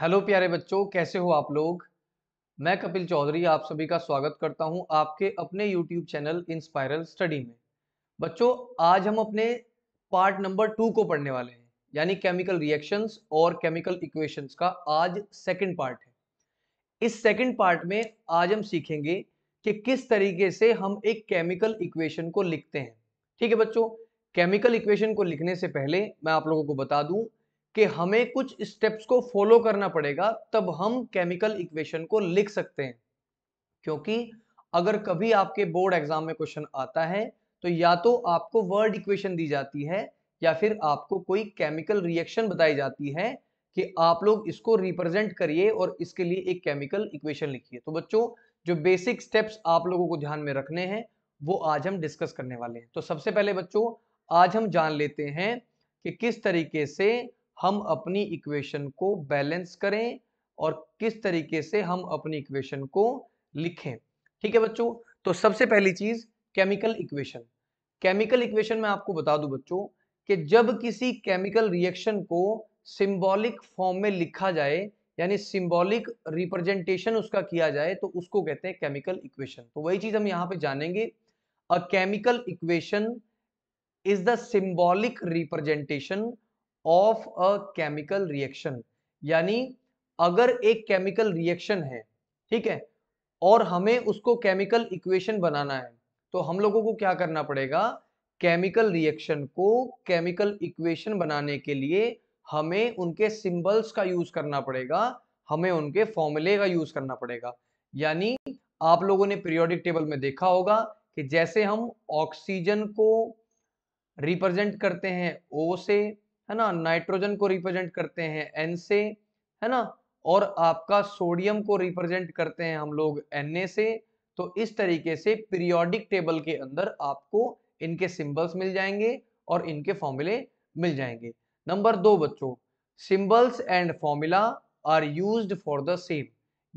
hello प्यारे बच्चों कैसे हो आप लोग मैं कपिल चौधरी आप सभी का स्वागत करता हूं आपके अपने यूट्यूब चैनल इंस्पायरल स्टडी में बच्चों आज हम अपने पार्ट नंबर टू को पढ़ने वाले हैं यानी केमिकल रिएक्शंस और केमिकल इक्वेशंस का आज सेकंड पार्ट है इस सेकंड पार्ट में आज हम सीखेंगे कि किस तरीके से हम एक केमिकल इक्वेशन को लिखते हैं ठीक है बच्चों केमिकल इक्वेशन को लिखने से पहले मैं आप लोगों को बता दूं कि हमें कुछ स्टेप्स को फॉलो करना पड़ेगा तब हम केमिकल इक्वेशन को लिख सकते हैं क्योंकि अगर कभी आपके बोर्ड एग्जाम में क्वेश्चन आता है तो या तो आपको वर्ड इक्वेशन दी जाती है या फिर आपको कोई केमिकल रिएक्शन बताई जाती है कि आप लोग इसको रिप्रेजेंट करिए और इसके लिए एक केमिकल इक्वेशन लिखिए तो बच्चों जो बेसिक स्टेप्स आप लोगों को ध्यान में रखने हैं वो आज हम डिस्कस करने वाले हैं तो सबसे पहले बच्चों आज हम जान लेते हैं कि किस तरीके से हम अपनी इक्वेशन को बैलेंस करें और किस तरीके से हम अपनी इक्वेशन को लिखें ठीक है बच्चों तो सबसे पहली चीज केमिकल इक्वेशन केमिकल इक्वेशन में आपको बता दूं बच्चों कि जब किसी केमिकल रिएक्शन को सिंबॉलिक फॉर्म में लिखा जाए यानी सिंबॉलिक रिप्रेजेंटेशन उसका किया जाए तो उसको कहते हैं केमिकल इक्वेशन तो वही चीज हम यहां पे जानेंगे a chemical equation is the symbolic representation of a chemical reaction यानी अगर एक केमिकल रिएक्शन है ठीक है और हमें उसको केमिकल इक्वेशन बनाना है तो हम लोगों को क्या करना पड़ेगा केमिकल रिएक्शन को केमिकल इक्वेशन बनाने के लिए हमें उनके सिंबल्स का यूज करना पड़ेगा हमें उनके फॉर्मूले का यूज करना पड़ेगा यानी आप लोगों ने पीरियोडिक टेबल में देखा होगा कि जैसे हम ऑक्सीजन को रिप्रेजेंट करते हैं ओ से है ना नाइट्रोजन को रिप्रेजेंट करते हैं एन से है ना और आपका सोडियम को रिप्रेजेंट करते हैं हम लोग एन से तो इस तरीके से पीरियोडिक टेबल के अंदर आपको इनके सिंबल्स मिल जाएंगे और इनके फॉर्मूले मिल जाएंगे नंबर दो बच्चों symbols and formula are used for the same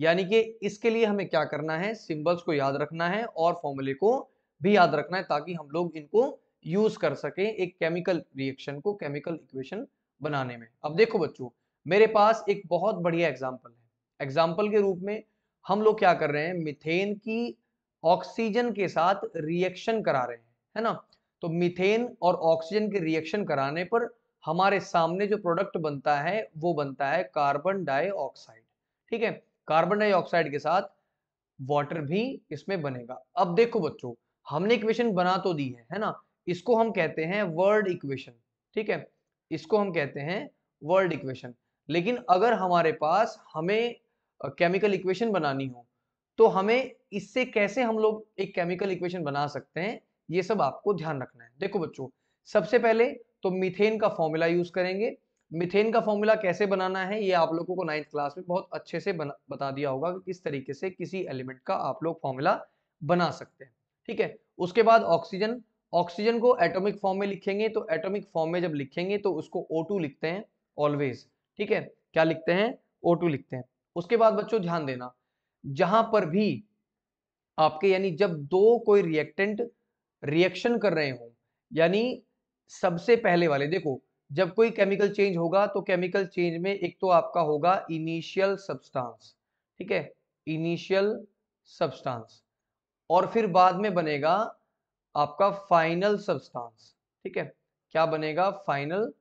यानी कि इसके लिए हमें क्या करना है सिंबल्स को याद रखना है और फॉर्मूले को भी याद रखना है ताकि हम लोग इनको यूज कर सके एक केमिकल रिएक्शन को केमिकल इक्वेशन बनाने में अब देखो बच्चों मेरे पास एक बहुत बढ़िया एग्जाम्पल है एग्जाम्पल के रूप में हम लोग क्या कर रहे हैं मिथेन की ऑक्सीजन के साथ रिएक्शन करा रहे हैं है ना तो मिथेन और ऑक्सीजन के रिएक्शन कराने पर हमारे सामने जो प्रोडक्ट बनता है वो बनता है कार्बन डाइऑक्साइड ठीक है कार्बन डाइऑक्साइड के साथ वाटर भी इसमें बनेगा अब देखो बच्चों हमने इक्वेशन बना तो दी है है ना इसको हम कहते हैं वर्ड इक्वेशन ठीक है इसको हम कहते हैं वर्ड इक्वेशन लेकिन अगर हमारे पास हमें केमिकल इक्वेशन बनानी हो तो हमें इससे कैसे हम लोग एक केमिकल इक्वेशन बना सकते हैं ये सब आपको ध्यान रखना है देखो बच्चों सबसे पहले तो मिथेन का फॉर्मूला यूज करेंगे मिथेन का फॉर्मूला कैसे बनाना है ये आप लोगों को नाइन्थ क्लास में बहुत अच्छे से बना, बता दिया होगा कि किस तरीके से किसी एलिमेंट का आप लोग फॉर्मूला बना सकते हैं ठीक है उसके बाद ऑक्सीजन ऑक्सीजन को एटॉमिक फॉर्म में लिखेंगे तो एटॉमिक फॉर्म में जब लिखेंगे तो उसको O2 लिखते हैं ऑलवेज ठीक है क्या लिखते हैं O2 लिखते हैं उसके बाद बच्चों ध्यान देना जहां पर भी आपके यानी जब दो कोई रिएक्टेंट रिएक्शन कर रहे हों यानी सबसे पहले वाले देखो जब कोई केमिकल चेंज होगा तो केमिकल चेंज में एक तो आपका होगा इनिशियल सब्सटेंस ठीक है इनिशियल सब्सटेंस और फिर बाद में बनेगा आपका फाइनल सब्सटेंस ठीक है क्या बनेगा फाइनल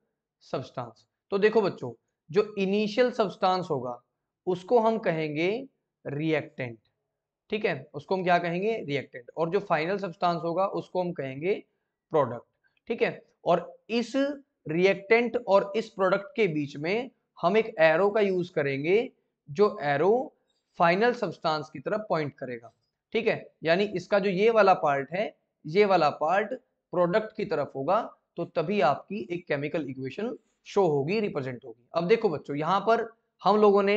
सब्सटेंस तो देखो बच्चों जो इनिशियल सब्सटेंस होगा उसको हम कहेंगे रिएक्टेंट ठीक है उसको हम क्या कहेंगे रिएक्टेंट और जो फाइनल सब्सटेंस होगा उसको हम कहेंगे प्रोडक्ट ठीक है और इस रिएक्टेंट और इस प्रोडक्ट के बीच में हम एक एरो का यूज करेंगे जो एरो फाइनल सब्सटेंस की तरफ पॉइंट करेगा ठीक है यानी इसका जो ये वाला पार्ट है ये वाला पार्ट प्रोडक्ट की तरफ होगा तो तभी आपकी एक केमिकल इक्वेशन शो होगी रिप्रेजेंट होगी अब देखो बच्चों यहां पर हम लोगों ने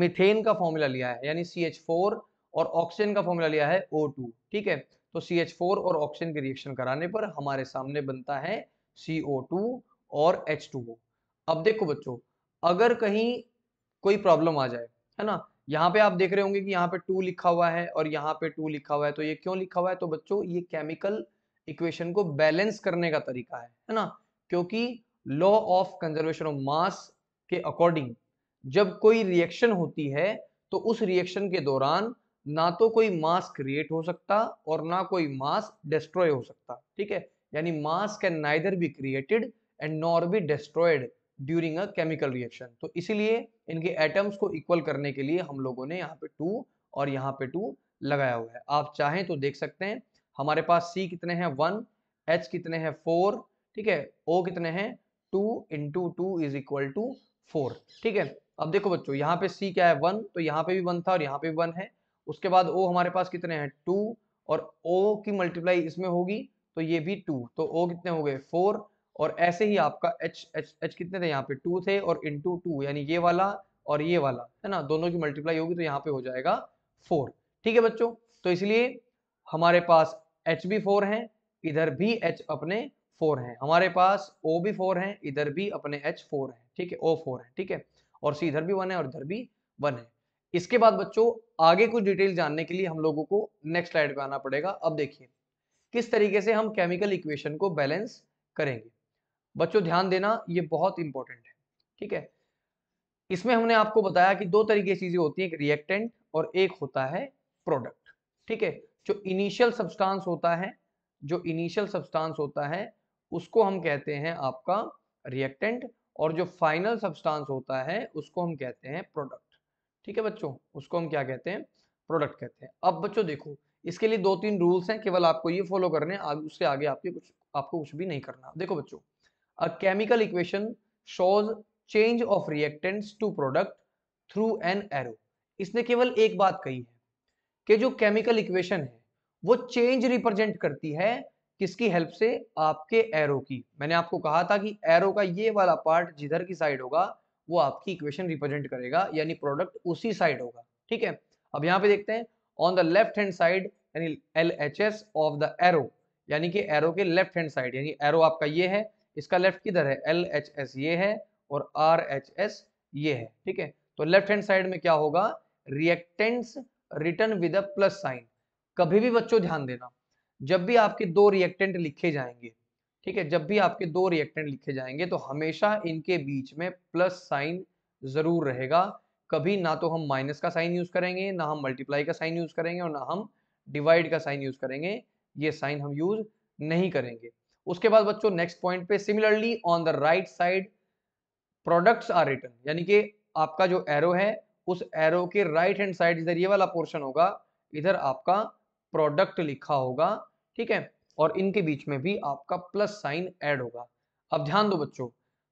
मिथेन का फॉर्मूला लिया है यानी सी एच फोर और ऑक्सीजन का फॉर्मूला लिया है ओ टू ठीक है तो सी एच फोर और ऑक्सीजन के रिएक्शन कराने पर हमारे सामने बनता है सी ओ टू और एच टू ओ अब देखो बच्चों अगर कहीं कोई प्रॉब्लम आ जाए है ना यहाँ पे आप देख रहे होंगे कि यहाँ पे टू लिखा हुआ है और यहाँ पे टू लिखा हुआ है तो ये क्यों लिखा हुआ है तो बच्चों ये केमिकल इक्वेशन को बैलेंस करने का तरीका है है ना क्योंकि law of conservation of mass के अकॉर्डिंग जब कोई रिएक्शन होती है तो उस रिएक्शन के दौरान ना तो कोई मास क्रिएट हो सकता और ना कोई मास डिस्ट्रॉय हो सकता ठीक है यानी mass can neither be created and nor be destroyed during a chemical reaction तो इसीलिए इनके एटम्स को इक्वल करने के लिए हम लोगों ने यहाँ पे टू और यहाँ पे टू लगाया हुआ है आप चाहें तो देख सकते हैं हमारे पास सी कितने हैं वन एच कितने हैं फोर ठीक है ओ कितने हैं two into two is equal to four ठीक है अब देखो बच्चों यहाँ पे सी क्या है वन तो यहाँ पे भी वन था और यहाँ पे भी वन है उसके बाद ओ हमारे पास कितने हैं टू और ओ की मल्टीप्लाई इसमें होगी तो ये भी टू तो ओ कितने हो गए फोर और ऐसे ही आपका एच एच एच कितने थे यहाँ पे टू थे और इंटू टू यानी ये वाला और ये वाला है ना दोनों की मल्टीप्लाई होगी तो यहाँ पे हो जाएगा फोर ठीक है बच्चों तो इसलिए हमारे पास एच भी फोर है इधर भी एच अपने फोर है हमारे पास ओ भी फोर है इधर भी अपने एच फोर है ठीक है ओ फोर है ठीक है और सी इधर भी वन है और इधर भी वन है इसके बाद बच्चों आगे कुछ डिटेल जानने के लिए हम लोगों को नेक्स्ट स्लाइड पे आना पड़ेगा अब देखिए किस तरीके से हम केमिकल इक्वेशन को बैलेंस करेंगे बच्चों ध्यान देना ये बहुत इंपॉर्टेंट है ठीक है इसमें हमने आपको बताया कि दो तरीके चीजें होती है एक रिएक्टेंट और एक होता है प्रोडक्ट ठीक है जो इनिशियल सब्सटेंस होता है जो इनिशियल सब्सटेंस होता है उसको हम कहते हैं आपका रिएक्टेंट और जो फाइनल सब्सटेंस होता है उसको हम कहते हैं प्रोडक्ट ठीक है बच्चों उसको हम क्या कहते हैं प्रोडक्ट कहते हैं अब बच्चों देखो इसके लिए दो तीन रूल्स हैं केवल आपको ये फॉलो करने उससे आगे आपके कुछ आपको कुछ भी नहीं करना देखो बच्चों a chemical equation shows change of reactants to product through an arrow इसने केवल एक बात कही है कि जो केमिकल इक्वेशन है वो चेंज रिप्रेजेंट करती है किसकी हेल्प से आपके एरो की मैंने आपको कहा था कि एरो का ये वाला पार्ट जिधर की साइड होगा वो आपकी इक्वेशन रिप्रेजेंट करेगा यानी प्रोडक्ट उसी साइड होगा ठीक है अब यहाँ पे देखते हैं on the left hand side यानी L H S of the arrow यानी कि एरो के लेफ्ट हैंड साइड यानी एरो आपका ये है इसका लेफ्ट किधर है एल एच एस ये है और आर एच एस ये है ठीक है तो लेफ्ट हैंड साइड में क्या होगा reactants written with a plus sign कभी भी बच्चों ध्यान देना जब भी आपके दो रिएक्टेंट लिखे जाएंगे ठीक है जब भी आपके दो रिएक्टेंट लिखे जाएंगे तो हमेशा इनके बीच में प्लस साइन जरूर रहेगा कभी ना तो हम माइनस का साइन यूज करेंगे ना हम मल्टीप्लाई का साइन यूज करेंगे और ना हम डिवाइड का साइन यूज करेंगे ये साइन हम यूज नहीं करेंगे उसके बाद बच्चों नेक्स्ट पॉइंट पे similarly on the right side products are written यानी कि आपका जो एरो है उस एरो के राइट हैंड साइड इधर ये वाला पोर्शन होगा इधर आपका प्रोडक्ट लिखा होगा ठीक है और इनके बीच में भी आपका प्लस साइन ऐड होगा अब ध्यान दो बच्चों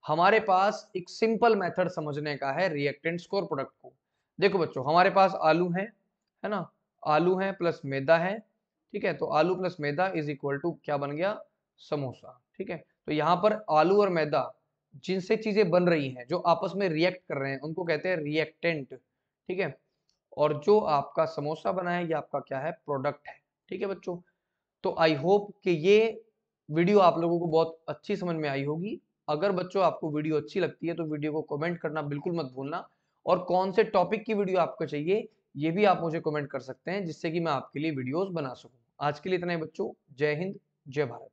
हमारे पास एक सिंपल मेथड समझने का है रिएक्टेंट स्कोर प्रोडक्ट को देखो बच्चों हमारे पास आलू है है ना आलू है प्लस मैदा है ठीक है तो आलू प्लस मैदा इज इक्वल टू क्या बन गया समोसा ठीक है तो यहाँ पर आलू और मैदा जिनसे चीजें बन रही हैं जो आपस में रिएक्ट कर रहे हैं उनको कहते हैं रिएक्टेंट ठीक है और जो आपका समोसा बना है ये आपका क्या है प्रोडक्ट है ठीक है बच्चों तो आई होप कि ये वीडियो आप लोगों को बहुत अच्छी समझ में आई होगी अगर बच्चों आपको वीडियो अच्छी लगती है तो वीडियो को कमेंट करना बिल्कुल मत भूलना और कौन से टॉपिक की वीडियो आपको चाहिए ये भी आप मुझे कमेंट कर सकते हैं जिससे कि मैं आपके लिए वीडियोस बना सकूं आज के लिए इतना ही बच्चों जय हिंद जय भारत